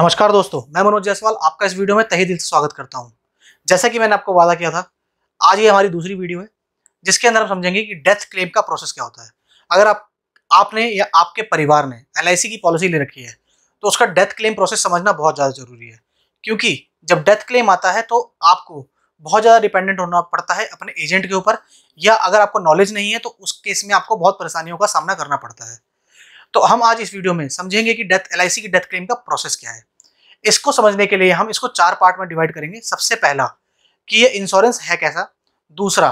नमस्कार दोस्तों मैं मनोज जायसवाल आपका इस वीडियो में तहे दिल से स्वागत करता हूं जैसा कि मैंने आपको वादा किया था आज ये हमारी दूसरी वीडियो है जिसके अंदर हम समझेंगे कि डेथ क्लेम का प्रोसेस क्या होता है अगर आप आपने या आपके परिवार ने एल की पॉलिसी ले रखी है तो उसका डेथ क्लेम प्रोसेस समझना बहुत ज़्यादा ज़रूरी है क्योंकि जब डेथ क्लेम आता है तो आपको बहुत ज़्यादा डिपेंडेंट होना पड़ता है अपने एजेंट के ऊपर या अगर आपको नॉलेज नहीं है तो उस केस में आपको बहुत परेशानियों का सामना करना पड़ता है तो हम आज इस वीडियो में समझेंगे कि डेथ एल की डेथ क्लेम का प्रोसेस क्या है इसको समझने के लिए हम इसको चार पार्ट में डिवाइड करेंगे सबसे पहला कि ये इंश्योरेंस है कैसा दूसरा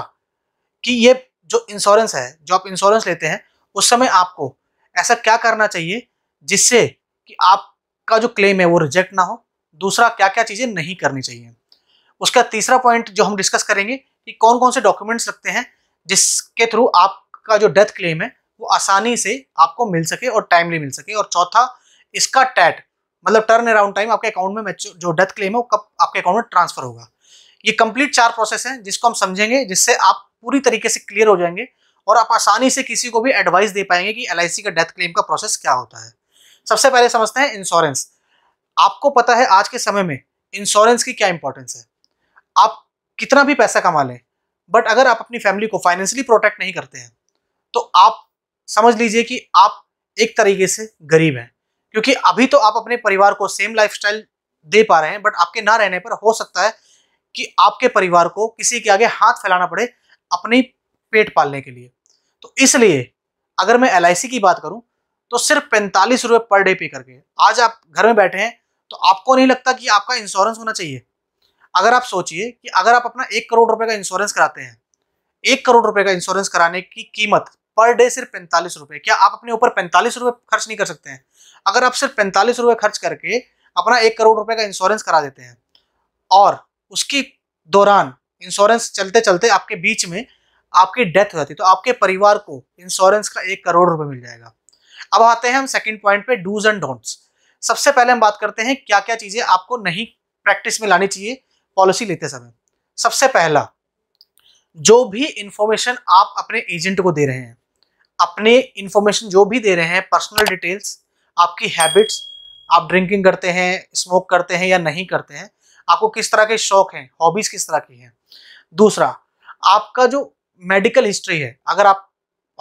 कि ये जो इंश्योरेंस है जो आप इंश्योरेंस लेते हैं उस समय आपको ऐसा क्या करना चाहिए जिससे कि आपका जो क्लेम है वो रिजेक्ट ना हो दूसरा क्या क्या चीज़ें नहीं करनी चाहिए उसका तीसरा पॉइंट जो हम डिस्कस करेंगे कि कौन कौन से डॉक्यूमेंट्स लगते हैं जिसके थ्रू आपका जो डेथ क्लेम है वो आसानी से आपको मिल सके और टाइमली मिल सके और चौथा इसका टैट मतलब टर्न अराउंड टाइम आपके अकाउंट में जो डेथ क्लेम है वो कब आपके अकाउंट में ट्रांसफर होगा ये कंप्लीट चार प्रोसेस हैं जिसको हम समझेंगे जिससे आप पूरी तरीके से क्लियर हो जाएंगे और आप आसानी से किसी को भी एडवाइस दे पाएंगे कि एल का डेथ क्लेम का प्रोसेस क्या होता है सबसे पहले समझते हैं इंश्योरेंस आपको पता है आज के समय में इंश्योरेंस की क्या इंपॉर्टेंस है आप कितना भी पैसा कमा लें बट अगर आप अपनी फैमिली को फाइनेंशियली प्रोटेक्ट नहीं करते हैं तो आप समझ लीजिए कि आप एक तरीके से गरीब हैं क्योंकि अभी तो आप अपने परिवार को सेम लाइफस्टाइल दे पा रहे हैं बट आपके ना रहने पर हो सकता है कि आपके परिवार को किसी के आगे हाथ फैलाना पड़े अपने पेट पालने के लिए तो इसलिए अगर मैं एल की बात करूं तो सिर्फ पैंतालीस रुपये पर डे पे करके आज आप घर में बैठे हैं तो आपको नहीं लगता कि आपका इंश्योरेंस होना चाहिए अगर आप सोचिए कि अगर आप अपना एक करोड़ रुपए का इंश्योरेंस कराते हैं एक करोड़ रुपए का इंश्योरेंस कराने की कीमत पर डे सिर्फ पैंतालीस रुपए क्या आप अपने ऊपर पैंतालीस रुपए खर्च नहीं कर सकते हैं अगर आप सिर्फ पैंतालीस रुपए खर्च करके अपना एक करोड़ रुपए का इंश्योरेंस करा देते हैं और उसकी दौरान इंश्योरेंस चलते चलते आपके बीच में आपकी डेथ हो जाती है तो आपके परिवार को इंश्योरेंस का एक करोड़ रुपए मिल जाएगा अब आते हैं हम सेकंड पॉइंट पे डूज एंड डोंट्स सबसे पहले हम बात करते हैं क्या क्या चीज़ें आपको नहीं प्रैक्टिस में लानी चाहिए पॉलिसी लेते समय सबसे पहला जो भी इंफॉर्मेशन आप अपने एजेंट को दे रहे हैं अपने इंफॉर्मेशन जो भी दे रहे हैं पर्सनल डिटेल्स आपकी हैबिट्स आप ड्रिंकिंग करते हैं स्मोक करते हैं या नहीं करते हैं आपको किस तरह के शौक हैं हॉबीज़ किस तरह की हैं दूसरा आपका जो मेडिकल हिस्ट्री है अगर आप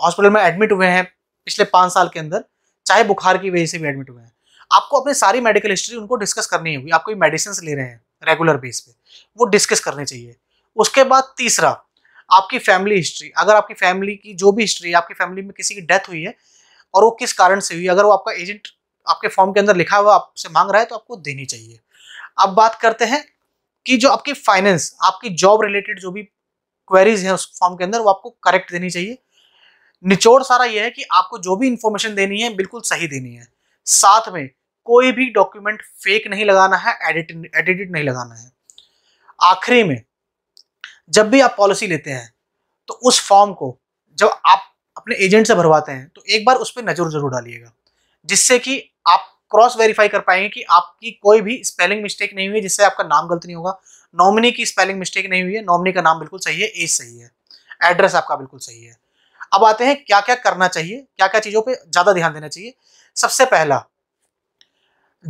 हॉस्पिटल में एडमिट हुए हैं पिछले पाँच साल के अंदर चाहे बुखार की वजह से भी एडमिट हुए हैं आपको अपनी सारी मेडिकल हिस्ट्री उनको डिस्कस करनी होगी आप कोई मेडिसिन ले रहे हैं रेगुलर बेस पे वो डिस्कस करने चाहिए उसके बाद तीसरा आपकी फैमिली हिस्ट्री अगर आपकी फैमिली की जो भी हिस्ट्री है आपकी फैमिली में किसी की डेथ हुई है और वो किस कारण से हुई अगर वो आपका एजेंट आपके फॉर्म के अंदर लिखा हुआ आपसे मांग रहा है तो आपको देनी चाहिए अब बात करते हैं कि जो आपकी फाइनेंस आपकी जॉब रिलेटेड जो भी क्वेरीज है उस फॉर्म के अंदर वो आपको करेक्ट देनी चाहिए निचोड़ सारा यह है कि आपको जो भी इंफॉर्मेशन देनी है बिल्कुल सही देनी है साथ में कोई भी डॉक्यूमेंट फेक नहीं लगाना है एडिट एडिटेड नहीं लगाना है आखिरी में जब भी आप पॉलिसी लेते हैं तो उस फॉर्म को जब आप अपने एजेंट से भरवाते हैं तो एक बार उस पर नज़र जरूर डालिएगा जिससे कि आप क्रॉस वेरीफाई कर पाएंगे कि आपकी कोई भी स्पेलिंग मिस्टेक नहीं हुई है जिससे आपका नाम गलत नहीं होगा नॉमिनी की स्पेलिंग मिस्टेक नहीं हुई है नॉमिनी का नाम बिल्कुल सही है एज सही है एड्रेस आपका बिल्कुल सही है अब आते हैं क्या क्या करना चाहिए क्या क्या चीज़ों पर ज़्यादा ध्यान देना चाहिए सबसे पहला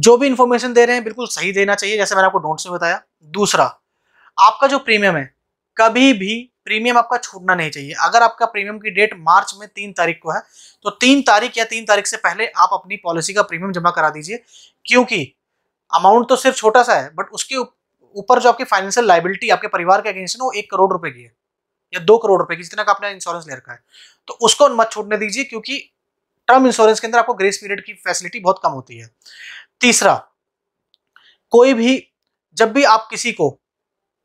जो भी इंफॉर्मेशन दे रहे हैं बिल्कुल सही देना चाहिए जैसे मैंने आपको डोंट्स में बताया दूसरा आपका जो प्रीमियम है कभी भी प्रीमियम आपका छूटना नहीं चाहिए अगर आपका प्रीमियम की डेट मार्च में तीन तारीख को है तो तीन तारीख या तीन तारीख से पहले आप अपनी पॉलिसी का प्रीमियम जमा करा दीजिए क्योंकि अमाउंट तो सिर्फ छोटा सा है बट उसके ऊपर जो आपकी फाइनेंशियल लाइबिलिटी आपके परिवार के अगेंस्ट है वो एक करोड़ रुपए की है या दो करोड़ रुपए की जितना का आपने इंश्योरेंस ले रखा है तो उसको मत छूटने दीजिए क्योंकि टर्म इंश्योरेंस के अंदर आपको ग्रेस पीरियड की फैसिलिटी बहुत कम होती है तीसरा कोई भी जब भी आप किसी को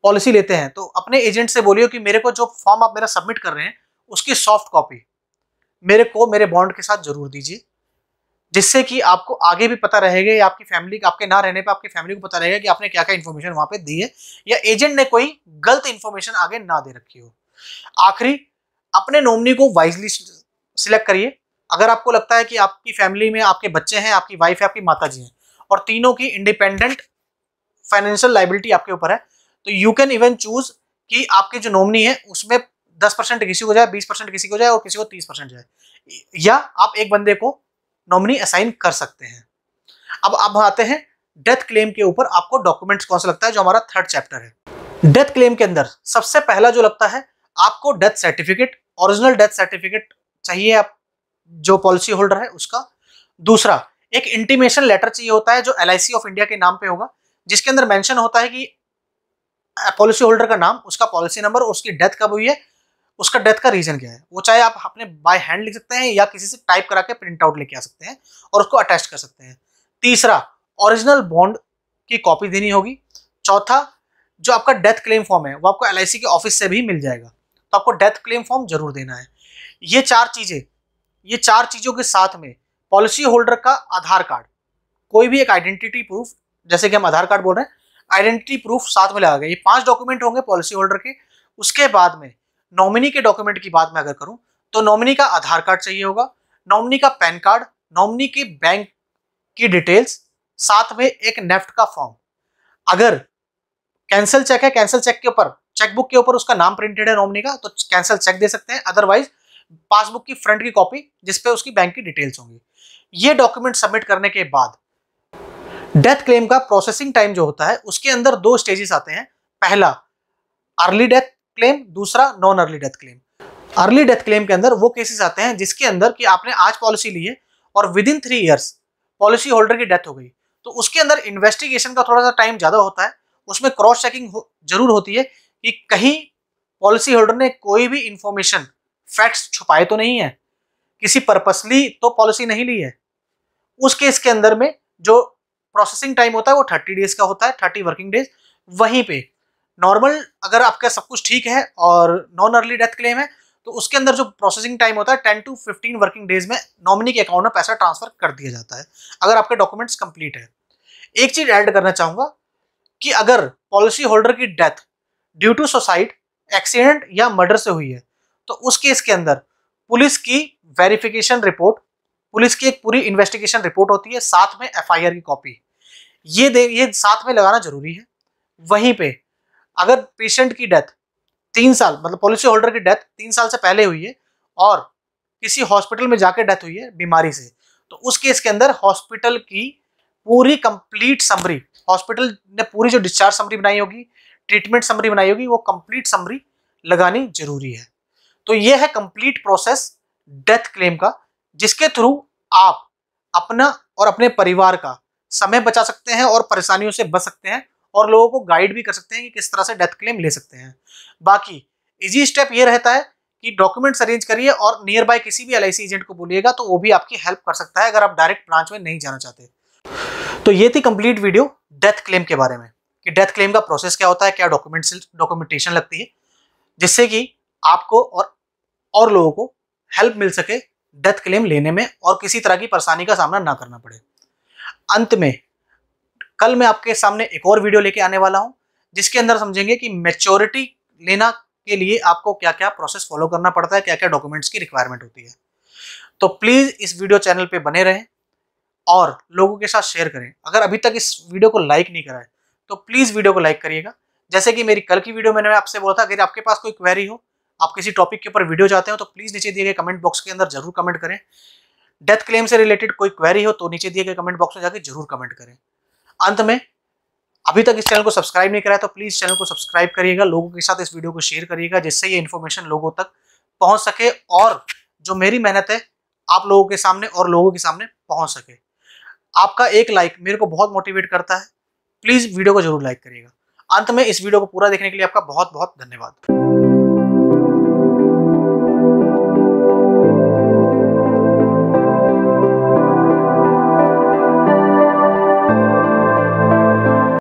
पॉलिसी लेते हैं तो अपने एजेंट से बोलिए कि मेरे को जो फॉर्म आप मेरा सबमिट कर रहे हैं उसकी सॉफ्ट कॉपी मेरे को मेरे बॉन्ड के साथ जरूर दीजिए जिससे कि आपको आगे भी पता रहेगा या आपकी फैमिली आपके ना रहने पर आपकी फैमिली को पता रहेगा कि आपने क्या क्या इन्फॉर्मेशन वहां पे दी है या एजेंट ने कोई गलत इन्फॉर्मेशन आगे ना दे रखी हो आखिरी अपने नोमनी को वाइजली सिलेक्ट करिए अगर आपको लगता है कि आपकी फैमिली में आपके बच्चे हैं आपकी वाइफ है आपकी माता जी हैं और तीनों की इंडिपेंडेंट फाइनेंशियल लाइबिलिटी आपके ऊपर है तो यू कैन इवन चूज कि आपके जो नॉमनी है उसमें दस परसेंट किसी को जाए बीस परसेंट किसी को जाए और किसी को तीस परसेंट जाए या आप एक बंदे को नॉमनी असाइन कर सकते हैं अब अब आते हैं डेथ क्लेम के ऊपर आपको डॉक्यूमेंट्स कौन सा लगता है जो हमारा थर्ड चैप्टर है डेथ क्लेम के अंदर सबसे पहला जो लगता है आपको death certificate original death certificate चाहिए आप जो पॉलिसी होल्डर है उसका दूसरा एक इंटीमेशन लेटर चाहिए होता है जो एल ऑफ इंडिया के नाम पे होगा जिसके अंदर मेंशन होता है कि पॉलिसी होल्डर का नाम उसका पॉलिसी नंबर उसकी डेथ कब हुई है उसका डेथ का रीजन क्या है वो चाहे आप अपने बाय हैंड लिख सकते हैं या किसी से टाइप करा के प्रिंट आउट लेके आ सकते हैं और उसको अटैच कर सकते हैं तीसरा ओरिजिनल बॉन्ड की कॉपी देनी होगी चौथा जो आपका डेथ क्लेम फॉर्म है वो आपको एल के ऑफिस से भी मिल जाएगा तो आपको डेथ क्लेम फॉर्म जरूर देना है ये चार चीज़ें ये चार चीज़ों के साथ में पॉलिसी होल्डर का आधार कार्ड कोई भी एक आइडेंटिटी प्रूफ जैसे कि हम आधार कार्ड बोल रहे हैं आइडेंटिटी प्रूफ साथ में लगा ये पांच डॉक्यूमेंट होंगे पॉलिसी होल्डर के उसके बाद में नॉमिनी के डॉक्यूमेंट की बात में अगर करूं तो नॉमिनी का आधार कार्ड चाहिए होगा नॉमिनी का पैन कार्ड नॉमिनी की बैंक की डिटेल्स साथ में एक नेफ्ट का फॉर्म अगर कैंसिल चेक है कैंसिल चेक के ऊपर चेकबुक के ऊपर उसका नाम प्रिंटेड है नॉमिनी का तो कैंसिल चेक दे सकते हैं अदरवाइज पासबुक की फ्रंट की कॉपी जिसपे उसकी बैंक की डिटेल्स होंगी ये डॉक्यूमेंट सबमिट करने के बाद डेथ क्लेम का प्रोसेसिंग टाइम जो होता है उसके अंदर दो स्टेजेस आते हैं पहला अर्ली डेथ क्लेम दूसरा non early death claim early death claim के अंदर वो केसेस आते हैं जिसके अंदर कि आपने आज पॉलिसी ली है और within three years policy holder की डेथ हो गई तो उसके अंदर इन्वेस्टिगेशन का थोड़ा सा टाइम ज़्यादा होता है उसमें क्रॉस चेकिंग हो, जरूर होती है कि कहीं पॉलिसी होल्डर ने कोई भी इंफॉर्मेशन फैक्ट्स छुपाए तो नहीं है किसी पर्पसली तो पॉलिसी नहीं ली है उस केस के अंदर में जो प्रोसेसिंग टाइम होता है वो थर्टी डेज का होता है थर्टी वर्किंग डेज वहीं पे नॉर्मल अगर आपका सब कुछ ठीक है और नॉन अर्ली डेथ क्लेम है तो उसके अंदर जो प्रोसेसिंग टाइम होता है ten to fifteen working days में नॉमिनी के अकाउंट में पैसा ट्रांसफर कर दिया जाता है अगर आपके डॉक्यूमेंट्स कंप्लीट है एक चीज ऐड करना चाहूँगा कि अगर पॉलिसी होल्डर की death due to suicide accident या मर्डर से हुई है तो उस केस के अंदर पुलिस की वेरिफिकेशन रिपोर्ट पुलिस की एक पूरी इन्वेस्टिगेशन रिपोर्ट होती है साथ में एफआईआर की कॉपी ये दे ये साथ में लगाना जरूरी है वहीं पे अगर पेशेंट की डेथ तीन साल मतलब पॉलिसी होल्डर की डेथ तीन साल से पहले हुई है और किसी हॉस्पिटल में जाके डेथ हुई है बीमारी से तो उस केस के अंदर हॉस्पिटल की पूरी कंप्लीट समरी हॉस्पिटल ने पूरी जो डिस्चार्ज समरी बनाई होगी ट्रीटमेंट समरी बनाई होगी वो कंप्लीट समरी लगानी जरूरी है तो ये है कंप्लीट प्रोसेस डेथ क्लेम का जिसके थ्रू आप अपना और अपने परिवार का समय बचा सकते हैं और परेशानियों से बच सकते हैं और लोगों को गाइड भी कर सकते हैं कि किस तरह से डेथ क्लेम ले सकते हैं बाकी इजी स्टेप ये रहता है कि डॉक्यूमेंट्स अरेंज करिए और नियर बाय किसी भी एल एजेंट को बोलिएगा तो वो भी आपकी हेल्प कर सकता है अगर आप डायरेक्ट ब्रांच में नहीं जाना चाहते तो ये थी कंप्लीट वीडियो डेथ क्लेम के बारे में कि डेथ क्लेम का प्रोसेस क्या होता है क्या डॉक्यूमेंट्स डॉक्यूमेंटेशन लगती है जिससे कि आपको और और लोगों को हेल्प मिल सके डेथ क्लेम लेने में और किसी तरह की परेशानी का सामना ना करना पड़े अंत में कल मैं आपके सामने एक और वीडियो लेके आने वाला हूँ जिसके अंदर समझेंगे कि मेच्योरिटी लेना के लिए आपको क्या क्या प्रोसेस फॉलो करना पड़ता है क्या क्या डॉक्यूमेंट्स की रिक्वायरमेंट होती है तो प्लीज़ इस वीडियो चैनल पर बने रहें और लोगों के साथ शेयर करें अगर अभी तक इस वीडियो को लाइक नहीं करा है तो प्लीज़ वीडियो को लाइक करिएगा जैसे कि मेरी कल की वीडियो मैंने आपसे बोला था अगर आपके पास कोई क्वेरी हो आप किसी टॉपिक के ऊपर वीडियो चाहते हो तो प्लीज़ नीचे दिए गए कमेंट बॉक्स के अंदर जरूर कमेंट करें डेथ क्लेम से रिलेटेड कोई क्वेरी हो तो नीचे दिए गए कमेंट बॉक्स में जाकर जरूर कमेंट करें अंत में अभी तक इस चैनल को सब्सक्राइब नहीं कराया तो प्लीज़ चैनल को सब्सक्राइब करिएगा लोगों के साथ इस वीडियो को शेयर करिएगा जिससे ये इन्फॉर्मेशन लोगों तक पहुंच सके और जो मेरी मेहनत है आप लोगों के सामने और लोगों के सामने पहुंच सके आपका एक लाइक मेरे को बहुत मोटिवेट करता है प्लीज़ वीडियो को जरूर लाइक करिएगा अंत में इस वीडियो को पूरा देखने के लिए आपका बहुत बहुत धन्यवाद